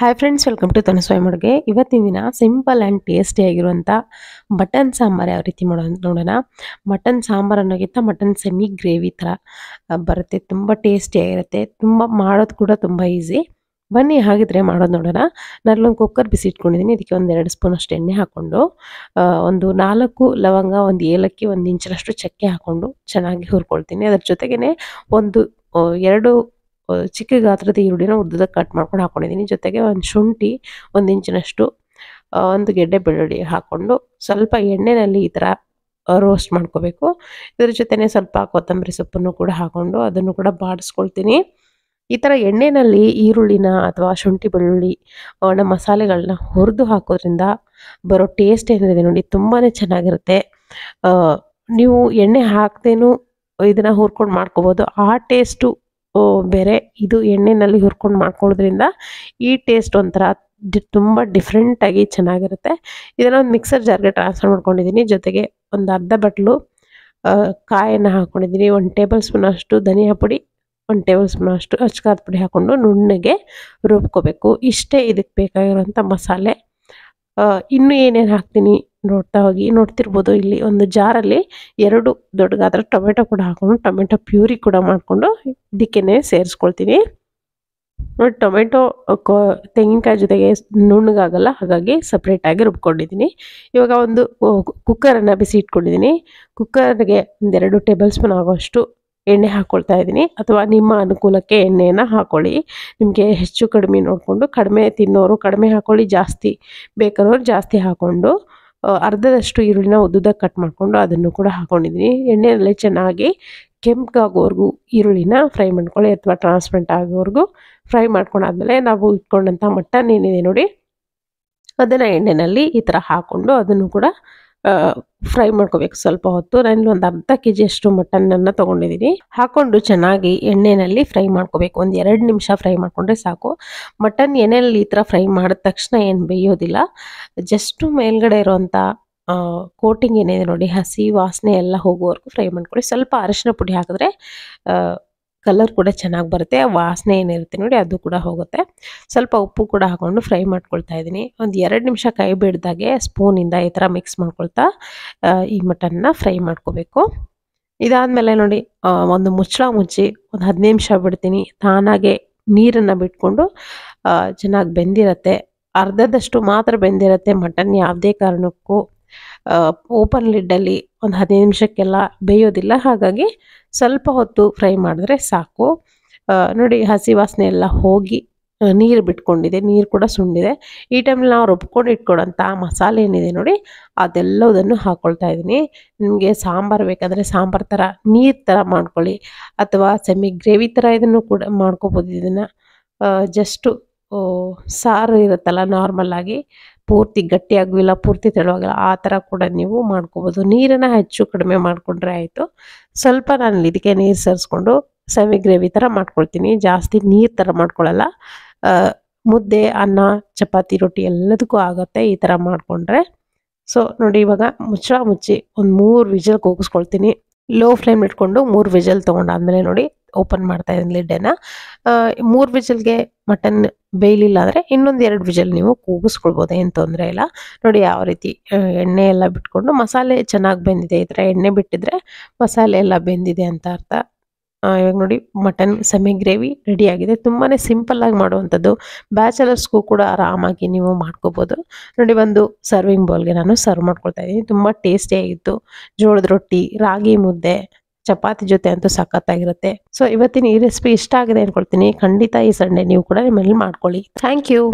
hi friends welcome to ತನಸ್ವಾಯಿ ಮುಡುಗೆ ಇವತ್ತಿನ ದಿನ ಸಿಂಪಲ್ ಆ್ಯಂಡ್ ಟೇಸ್ಟಿಯಾಗಿರುವಂಥ ಮಟನ್ ಸಾಂಬಾರು ಯಾವ ರೀತಿ ಮಾಡೋ ನೋಡೋಣ ಮಟನ್ ಸಾಂಬಾರು ಅನ್ನೋಕ್ಕಿಂತ ಮಟನ್ ಸೆಮಿ ಗ್ರೇವಿ ಥರ ಬರುತ್ತೆ ತುಂಬ ಟೇಸ್ಟಿಯಾಗಿರುತ್ತೆ ತುಂಬ ಮಾಡೋದು ಕೂಡ ತುಂಬ ಈಸಿ ಬನ್ನಿ ಹಾಗಿದ್ರೆ ಮಾಡೋದು ನೋಡೋಣ ನಾನಲ್ಲೊಂದು ಕುಕ್ಕರ್ ಬಿಸಿ ಇಟ್ಕೊಂಡಿದ್ದೀನಿ ಇದಕ್ಕೆ ಒಂದು ಎರಡು ಸ್ಪೂನ್ ಅಷ್ಟು ಎಣ್ಣೆ ಹಾಕ್ಕೊಂಡು ಒಂದು ನಾಲ್ಕು ಲವಂಗ ಒಂದು ಏಲಕ್ಕಿ ಒಂದು ಇಂಚಿನಷ್ಟು ಚಕ್ಕೆ ಹಾಕ್ಕೊಂಡು ಚೆನ್ನಾಗಿ ಹುರ್ಕೊಳ್ತೀನಿ ಅದ್ರ ಜೊತೆಗೇ ಒಂದು ಎರಡು ಚಿಕ್ಕ ಗಾತ್ರದ ಈರುಳ್ಳಿನ ಉದ್ದದ ಕಟ್ ಮಾಡ್ಕೊಂಡು ಹಾಕೊಂಡಿದ್ದೀನಿ ಜೊತೆಗೆ ಒಂದು ಶುಂಠಿ ಒಂದು ಇಂಚಿನಷ್ಟು ಒಂದು ಗೆಡ್ಡೆ ಬೆಳ್ಳುಳ್ಳಿ ಹಾಕ್ಕೊಂಡು ಸ್ವಲ್ಪ ಎಣ್ಣೆಯಲ್ಲಿ ಈ ಥರ ರೋಸ್ಟ್ ಮಾಡ್ಕೋಬೇಕು ಇದ್ರ ಜೊತೆನೆ ಸ್ವಲ್ಪ ಕೊತ್ತಂಬರಿ ಸೊಪ್ಪನ್ನು ಕೂಡ ಹಾಕ್ಕೊಂಡು ಅದನ್ನು ಕೂಡ ಬಾಡಿಸ್ಕೊಳ್ತೀನಿ ಈ ಥರ ಎಣ್ಣೆಯಲ್ಲಿ ಈರುಳ್ಳಿನ ಅಥವಾ ಶುಂಠಿ ಬೆಳ್ಳುಳ್ಳಿ ಒಣ ಮಸಾಲೆಗಳನ್ನ ಹುರಿದು ಹಾಕೋದ್ರಿಂದ ಬರೋ ಟೇಸ್ಟ್ ಏನಿದೆ ನೋಡಿ ತುಂಬಾ ಚೆನ್ನಾಗಿರುತ್ತೆ ನೀವು ಎಣ್ಣೆ ಹಾಕ್ದೇನೂ ಇದನ್ನು ಹುರ್ಕೊಂಡು ಮಾಡ್ಕೋಬೋದು ಆ ಟೇಸ್ಟು ಬೇರೆ ಇದು ಎಣ್ಣೆಯಲ್ಲಿ ಹುರ್ಕೊಂಡು ಮಾಡ್ಕೊಳ್ಳೋದ್ರಿಂದ ಈ ಟೇಸ್ಟ್ ಒಂಥರ ತುಂಬ ಡಿಫ್ರೆಂಟಾಗಿ ಚೆನ್ನಾಗಿರುತ್ತೆ ಇದನ್ನು ಒಂದು ಮಿಕ್ಸರ್ ಜಾರ್ಗೆ ಟ್ರಾನ್ಸ್ಫರ್ ಮಾಡ್ಕೊಂಡಿದ್ದೀನಿ ಜೊತೆಗೆ ಒಂದು ಅರ್ಧ ಬಟ್ಲು ಕಾಯನ್ನು ಹಾಕ್ಕೊಂಡಿದ್ದೀನಿ ಒಂದು ಟೇಬಲ್ ಸ್ಪೂನ್ ಅಷ್ಟು ಧನಿಯಾ ಪುಡಿ ಒಂದು ಟೇಬಲ್ ಸ್ಪೂನ್ ಅಷ್ಟು ಪುಡಿ ಹಾಕ್ಕೊಂಡು ನುಣ್ಣಗೆ ರುಬ್ಕೋಬೇಕು ಇಷ್ಟೇ ಇದಕ್ಕೆ ಬೇಕಾಗಿರೋವಂಥ ಮಸಾಲೆ ಇನ್ನೂ ಏನೇನು ಹಾಕ್ತೀನಿ ನೋಡ್ತಾ ಹೋಗಿ ನೋಡ್ತಿರ್ಬೋದು ಇಲ್ಲಿ ಒಂದು ಜಾರಲ್ಲಿ ಎರಡು ದೊಡ್ಡಗಾದ್ರೆ ಟೊಮೆಟೊ ಕೂಡ ಹಾಕೊಂಡು ಟೊಮೆಟೊ ಪ್ಯೂರಿ ಕೂಡ ಮಾಡಿಕೊಂಡು ಇದಕ್ಕೇ ಸೇರಿಸ್ಕೊಳ್ತೀನಿ ನೋಡಿ ಟೊಮೆಟೊ ತೆಂಗಿನಕಾಯಿ ಜೊತೆಗೆ ನುಣ್ಣಗಾಗಲ್ಲ ಹಾಗಾಗಿ ಸಪ್ರೇಟಾಗಿ ರುಬ್ಕೊಂಡಿದ್ದೀನಿ ಇವಾಗ ಒಂದು ಕುಕ್ಕರನ್ನು ಬಿಸಿ ಇಟ್ಕೊಂಡಿದ್ದೀನಿ ಕುಕ್ಕರ್ಗೆ ಒಂದೆರಡು ಟೇಬಲ್ ಸ್ಪೂನ್ ಆಗೋಷ್ಟು ಎಣ್ಣೆ ಹಾಕ್ಕೊಳ್ತಾ ಇದ್ದೀನಿ ಅಥವಾ ನಿಮ್ಮ ಅನುಕೂಲಕ್ಕೆ ಎಣ್ಣೆಯನ್ನು ಹಾಕ್ಕೊಳ್ಳಿ ನಿಮಗೆ ಹೆಚ್ಚು ಕಡಿಮೆ ನೋಡಿಕೊಂಡು ಕಡಿಮೆ ತಿನ್ನೋರು ಕಡಿಮೆ ಹಾಕ್ಕೊಳ್ಳಿ ಜಾಸ್ತಿ ಬೇಕಾದವ್ರು ಜಾಸ್ತಿ ಹಾಕ್ಕೊಂಡು ಅರ್ಧದಷ್ಟು ಈರುಳ್ಳಿನ ಉದ್ದ ಕಟ್ ಮಾಡಿಕೊಂಡು ಅದನ್ನು ಕೂಡ ಹಾಕ್ಕೊಂಡಿದ್ದೀನಿ ಎಣ್ಣೆಯಲ್ಲೇ ಚೆನ್ನಾಗಿ ಕೆಂಪಾಗೋವರೆಗೂ ಈರುಳ್ಳಿನ ಫ್ರೈ ಮಾಡ್ಕೊಳ್ಳಿ ಅಥವಾ ಟ್ರಾನ್ಸ್ಪರೆಂಟ್ ಆಗೋವರೆಗೂ ಫ್ರೈ ಮಾಡ್ಕೊಂಡಾದ್ಮೇಲೆ ನಾವು ಇಟ್ಕೊಂಡಂಥ ಮಟನ್ ಏನಿದೆ ನೋಡಿ ಅದನ್ನು ಎಣ್ಣೆಯಲ್ಲಿ ಈ ಥರ ಹಾಕ್ಕೊಂಡು ಅದನ್ನು ಕೂಡ ಫ್ರೈ ಮಾಡ್ಕೋಬೇಕು ಸ್ವಲ್ಪ ಹೊತ್ತು ನಾನು ಒಂದು ಅರ್ಧ ಕೆ ಜಿ ಅಷ್ಟು ಮಟನ್ನನ್ನು ತೊಗೊಂಡಿದ್ದೀನಿ ಹಾಕೊಂಡು ಚೆನ್ನಾಗಿ ಎಣ್ಣೆಯಲ್ಲಿ ಫ್ರೈ ಮಾಡ್ಕೋಬೇಕು ಒಂದು ಎರಡು ನಿಮಿಷ ಫ್ರೈ ಮಾಡಿಕೊಂಡ್ರೆ ಸಾಕು ಮಟನ್ ಎಣ್ಣೆಯಲ್ಲಿ ಈ ಥರ ಫ್ರೈ ಮಾಡಿದ ತಕ್ಷಣ ಏನು ಬೇಯೋದಿಲ್ಲ ಜಸ್ಟ್ ಮೇಲ್ಗಡೆ ಇರೋವಂಥ ಕೋಟಿಂಗ್ ಏನಿದೆ ನೋಡಿ ಹಸಿ ವಾಸನೆ ಎಲ್ಲ ಹೋಗುವವರೆಗೂ ಫ್ರೈ ಮಾಡ್ಕೊಳ್ಳಿ ಸ್ವಲ್ಪ ಅರಶಿನ ಪುಡಿ ಹಾಕಿದ್ರೆ ಕಲರ್ ಕೂಡ ಚೆನ್ನಾಗಿ ಬರುತ್ತೆ ವಾಸನೆ ಏನಿರುತ್ತೆ ನೋಡಿ ಅದು ಕೂಡ ಹೋಗುತ್ತೆ ಸ್ವಲ್ಪ ಉಪ್ಪು ಕೂಡ ಹಾಕೊಂಡು ಫ್ರೈ ಮಾಡ್ಕೊಳ್ತಾ ಇದ್ದೀನಿ ಒಂದು ಎರಡು ನಿಮಿಷ ಕೈ ಬಿಡ್ದಾಗೆ ಸ್ಪೂನಿಂದ ಈ ಥರ ಮಿಕ್ಸ್ ಮಾಡ್ಕೊಳ್ತಾ ಈ ಮಟನ್ನ ಫ್ರೈ ಮಾಡ್ಕೋಬೇಕು ಇದಾದಮೇಲೆ ನೋಡಿ ಒಂದು ಮುಚ್ಚಳ ಮುಚ್ಚಿ ಒಂದು ಹದಿನೈದು ನಿಮಿಷ ಬಿಡ್ತೀನಿ ತಾನಾಗೆ ನೀರನ್ನು ಬಿಟ್ಕೊಂಡು ಚೆನ್ನಾಗಿ ಬೆಂದಿರತ್ತೆ ಅರ್ಧದಷ್ಟು ಮಾತ್ರ ಬೆಂದಿರತ್ತೆ ಮಟನ್ ಯಾವುದೇ ಕಾರಣಕ್ಕೂ ಓಪನ್ ಲಿಡ್ಡಲ್ಲಿ ಒಂದು ಹದಿನೈದು ನಿಮಿಷಕ್ಕೆಲ್ಲ ಬೇಯೋದಿಲ್ಲ ಹಾಗಾಗಿ ಸ್ವಲ್ಪ ಹೊತ್ತು ಫ್ರೈ ಮಾಡಿದ್ರೆ ಸಾಕು ನೋಡಿ ಹಸಿ ವಾಸನೆ ಎಲ್ಲ ಹೋಗಿ ನೀರು ಬಿಟ್ಕೊಂಡಿದೆ ನೀರು ಕೂಡ ಸುಂಡಿದೆ ಈ ಟೈಮಲ್ಲಿ ನಾವು ರುಬ್ಕೊಂಡು ಇಟ್ಕೊಡೋಂಥ ಮಸಾಲೆ ಏನಿದೆ ನೋಡಿ ಅದೆಲ್ಲದನ್ನು ಹಾಕ್ಕೊಳ್ತಾ ಇದ್ದೀನಿ ನಿಮಗೆ ಸಾಂಬಾರು ಬೇಕಾದರೆ ಸಾಂಬಾರು ಥರ ನೀರು ಥರ ಮಾಡ್ಕೊಳ್ಳಿ ಅಥವಾ ಸೆಮಿ ಗ್ರೇವಿ ಥರ ಇದನ್ನು ಕೂಡ ಮಾಡ್ಕೋಬೋದು ಇದನ್ನು ಜಸ್ಟು ಸಾರು ಇರುತ್ತಲ್ಲ ನಾರ್ಮಲ್ಲಾಗಿ ಆಗಿ ಪೂರ್ತಿ ಗಟ್ಟಿಯಾಗುವಿಲ್ಲ ಪೂರ್ತಿ ತೆಳುವಾಗಿಲ್ಲ ಆ ಥರ ಕೂಡ ನೀವು ಮಾಡ್ಕೋಬೋದು ನೀರನ್ನು ಹೆಚ್ಚು ಕಡಿಮೆ ಮಾಡಿಕೊಂಡ್ರೆ ಆಯಿತು ಸ್ವಲ್ಪ ನಾನು ಇದಕ್ಕೆ ನೀರು ಸೇರಿಸ್ಕೊಂಡು ಸೆಮಿ ಗ್ರೇವಿ ಥರ ಮಾಡ್ಕೊಳ್ತೀನಿ ಜಾಸ್ತಿ ನೀರು ಥರ ಮಾಡ್ಕೊಳ್ಳಲ್ಲ ಮುದ್ದೆ ಅನ್ನ ಚಪಾತಿ ರೊಟ್ಟಿ ಎಲ್ಲದಕ್ಕೂ ಆಗುತ್ತೆ ಈ ಥರ ಮಾಡಿಕೊಂಡ್ರೆ ಸೊ ನೋಡಿ ಇವಾಗ ಮುಚ್ಚಳ ಮುಚ್ಚಿ ಒಂದು ಮೂರು ವಿಜಲ್ ಕೂಗಿಸ್ಕೊಳ್ತೀನಿ ಲೋ ಫ್ಲೇಮ್ ಇಟ್ಕೊಂಡು ಮೂರು ವಿಜಲ್ ತೊಗೊಂಡಾದ್ಮೇಲೆ ನೋಡಿ ಓಪನ್ ಮಾಡ್ತಾ ಇದ್ದೀನಿ ಲಿಡ್ಡೆನ ಮೂರು ವಿಜಲ್ಗೆ ಮಟನ್ ಬೇಯಲಿಲ್ಲ ಅಂದರೆ ಇನ್ನೊಂದು ಎರಡು ವಿಜಲ್ ನೀವು ಕೂಗಿಸ್ಕೊಳ್ಬೋದು ಏನು ತೊಂದರೆ ಇಲ್ಲ ನೋಡಿ ಯಾವ ರೀತಿ ಎಣ್ಣೆ ಎಲ್ಲ ಬಿಟ್ಕೊಂಡು ಮಸಾಲೆ ಚೆನ್ನಾಗಿ ಬೆಂದಿದೆ ಈ ಥರ ಎಣ್ಣೆ ಬಿಟ್ಟಿದ್ರೆ ಮಸಾಲೆ ಎಲ್ಲ ಬೆಂದಿದೆ ಅಂತ ಅರ್ಥ ಇವಾಗ ನೋಡಿ ಮಟನ್ ಸೆಮಿ ಗ್ರೇವಿ ರೆಡಿಯಾಗಿದೆ ತುಂಬಾ ಸಿಂಪಲ್ಲಾಗಿ ಮಾಡುವಂಥದ್ದು ಬ್ಯಾಚಲರ್ಸ್ಗೂ ಕೂಡ ಆರಾಮಾಗಿ ನೀವು ಮಾಡ್ಕೋಬೋದು ನೋಡಿ ಒಂದು ಸರ್ವಿಂಗ್ ಬೌಲ್ಗೆ ನಾನು ಸರ್ವ್ ಮಾಡ್ಕೊಳ್ತಾ ಇದ್ದೀನಿ ತುಂಬ ಟೇಸ್ಟಿಯಾಗಿತ್ತು ಜೋಳದ ರೊಟ್ಟಿ ರಾಗಿ ಮುದ್ದೆ ಚಪಾತಿ ಜೊತೆ ಅಂತೂ ಸಖತ್ತಾಗಿರುತ್ತೆ ಸೊ ಇವತ್ತಿನ ಈ ರೆಸಿಪಿ ಇಷ್ಟ ಆಗಿದೆ ಅನ್ಕೊಳ್ತೀನಿ ಖಂಡಿತ ಈ ಸಂಡೆ ನೀವು ಕೂಡ ನಿಮ್ಮಲ್ಲಿ ಮಾಡ್ಕೊಳ್ಳಿ ಥ್ಯಾಂಕ್ ಯು